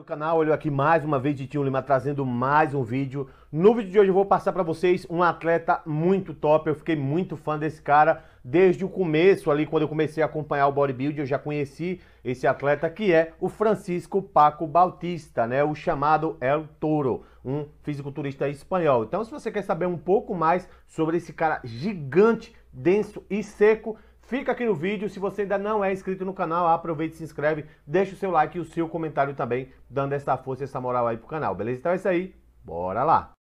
do canal, olho aqui mais uma vez de Tio Lima trazendo mais um vídeo. No vídeo de hoje eu vou passar para vocês um atleta muito top, eu fiquei muito fã desse cara desde o começo ali, quando eu comecei a acompanhar o bodybuilding, eu já conheci esse atleta que é o Francisco Paco Bautista, né, o chamado El Toro, um fisiculturista espanhol. Então se você quer saber um pouco mais sobre esse cara gigante, denso e seco, Fica aqui no vídeo, se você ainda não é inscrito no canal, aproveita e se inscreve, deixa o seu like e o seu comentário também, dando essa força e essa moral aí pro canal, beleza? Então é isso aí, bora lá!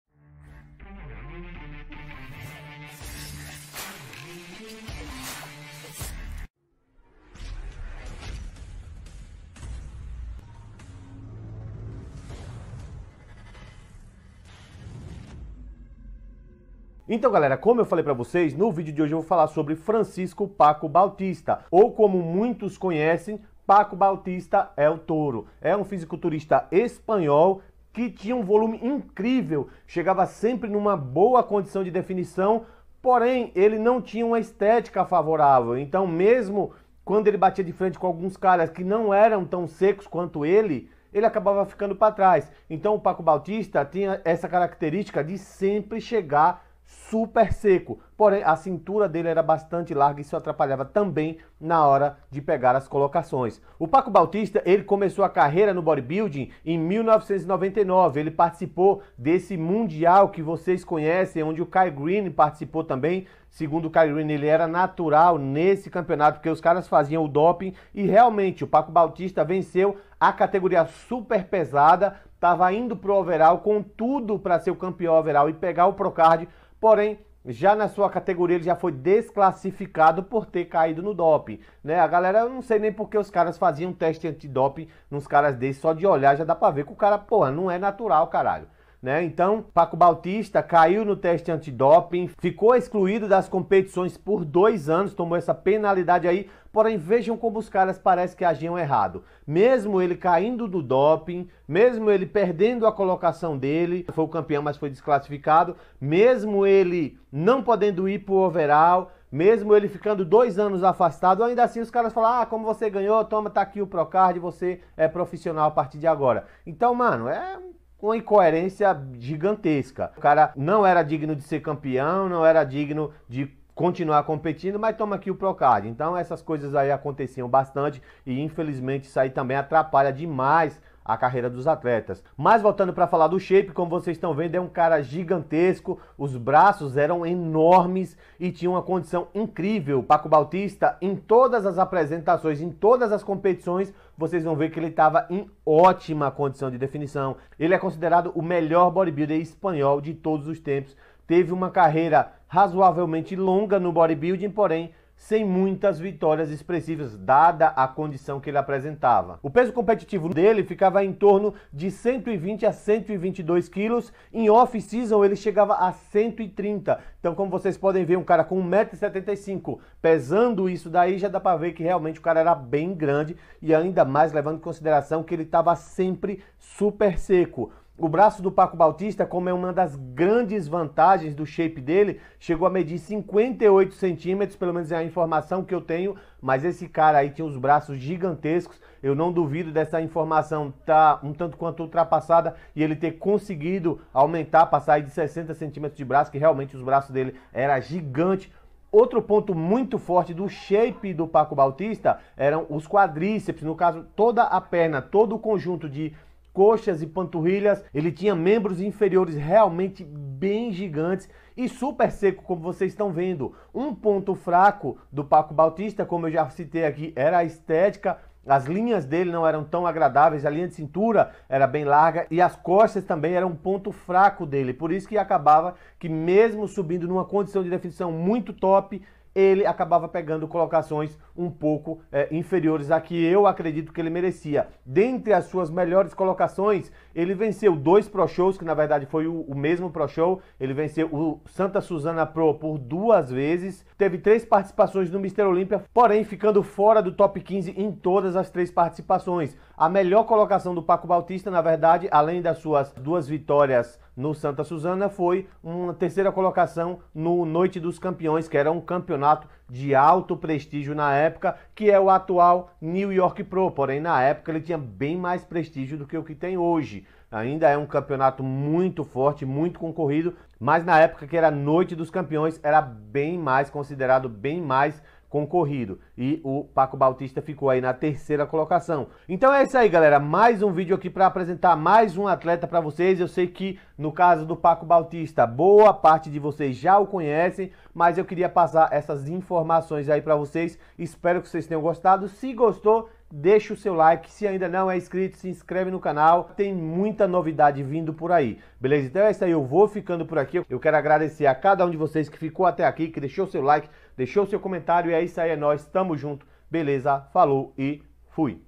Então, galera, como eu falei para vocês, no vídeo de hoje eu vou falar sobre Francisco Paco Bautista, ou como muitos conhecem, Paco Bautista é o Touro. É um fisiculturista espanhol que tinha um volume incrível, chegava sempre numa boa condição de definição, porém ele não tinha uma estética favorável. Então, mesmo quando ele batia de frente com alguns caras que não eram tão secos quanto ele, ele acabava ficando para trás. Então, o Paco Bautista tinha essa característica de sempre chegar super seco. Porém, a cintura dele era bastante larga e isso atrapalhava também na hora de pegar as colocações. O Paco Bautista, ele começou a carreira no bodybuilding em 1999. Ele participou desse mundial que vocês conhecem, onde o Kai Green participou também. Segundo o Kai Green, ele era natural nesse campeonato, porque os caras faziam o doping e realmente o Paco Bautista venceu a categoria super pesada, estava indo pro overall com tudo para ser o campeão overall e pegar o Procard Porém, já na sua categoria ele já foi desclassificado por ter caído no doping, né? A galera, eu não sei nem porque os caras faziam teste antidoping nos caras desses, só de olhar já dá pra ver que o cara, porra, não é natural, caralho. Né? Então, Paco Bautista caiu no teste antidoping, ficou excluído das competições por dois anos, tomou essa penalidade aí. Porém, vejam como os caras parece que agiam errado. Mesmo ele caindo do doping, mesmo ele perdendo a colocação dele, foi o campeão, mas foi desclassificado, mesmo ele não podendo ir pro overall, mesmo ele ficando dois anos afastado, ainda assim os caras falam: ah, como você ganhou, toma, tá aqui o Procard, você é profissional a partir de agora. Então, mano, é um uma incoerência gigantesca. O cara não era digno de ser campeão, não era digno de continuar competindo, mas toma aqui o Procard. Então essas coisas aí aconteciam bastante e infelizmente isso aí também atrapalha demais a carreira dos atletas. Mas voltando para falar do shape, como vocês estão vendo, é um cara gigantesco, os braços eram enormes e tinha uma condição incrível. Paco Bautista, em todas as apresentações, em todas as competições, vocês vão ver que ele estava em ótima condição de definição. Ele é considerado o melhor bodybuilder espanhol de todos os tempos. Teve uma carreira razoavelmente longa no bodybuilding, porém sem muitas vitórias expressivas, dada a condição que ele apresentava. O peso competitivo dele ficava em torno de 120 a 122 quilos, em off-season ele chegava a 130. Então, como vocês podem ver, um cara com 1,75m, pesando isso daí, já dá para ver que realmente o cara era bem grande, e ainda mais levando em consideração que ele estava sempre super seco. O braço do Paco Bautista, como é uma das grandes vantagens do shape dele, chegou a medir 58 centímetros, pelo menos é a informação que eu tenho, mas esse cara aí tinha os braços gigantescos, eu não duvido dessa informação tá um tanto quanto ultrapassada e ele ter conseguido aumentar, passar de 60 centímetros de braço, que realmente os braços dele era gigante, Outro ponto muito forte do shape do Paco Bautista eram os quadríceps, no caso, toda a perna, todo o conjunto de coxas e panturrilhas, ele tinha membros inferiores realmente bem gigantes e super seco, como vocês estão vendo. Um ponto fraco do Paco Bautista, como eu já citei aqui, era a estética. As linhas dele não eram tão agradáveis, a linha de cintura era bem larga e as costas também eram um ponto fraco dele. Por isso que acabava que mesmo subindo numa condição de definição muito top, ele acabava pegando colocações um pouco é, inferiores a que eu acredito que ele merecia. Dentre as suas melhores colocações, ele venceu dois Pro Shows, que na verdade foi o, o mesmo Pro Show. Ele venceu o Santa Susana Pro por duas vezes, teve três participações no Mister Olímpia, porém ficando fora do top 15 em todas as três participações. A melhor colocação do Paco Bautista, na verdade, além das suas duas vitórias no Santa Suzana, foi uma terceira colocação no Noite dos Campeões, que era um campeonato de alto prestígio na época, que é o atual New York Pro. Porém, na época ele tinha bem mais prestígio do que o que tem hoje. Ainda é um campeonato muito forte, muito concorrido, mas na época que era Noite dos Campeões, era bem mais considerado, bem mais concorrido. E o Paco Bautista ficou aí na terceira colocação. Então é isso aí, galera. Mais um vídeo aqui para apresentar mais um atleta para vocês. Eu sei que no caso do Paco Bautista, boa parte de vocês já o conhecem, mas eu queria passar essas informações aí para vocês. Espero que vocês tenham gostado. Se gostou, deixa o seu like. Se ainda não é inscrito, se inscreve no canal. Tem muita novidade vindo por aí. Beleza? Então é isso aí. Eu vou ficando por aqui. Eu quero agradecer a cada um de vocês que ficou até aqui, que deixou seu like, deixou seu comentário. E é isso aí, é nóis. Tamo junto. Beleza? Falou e fui.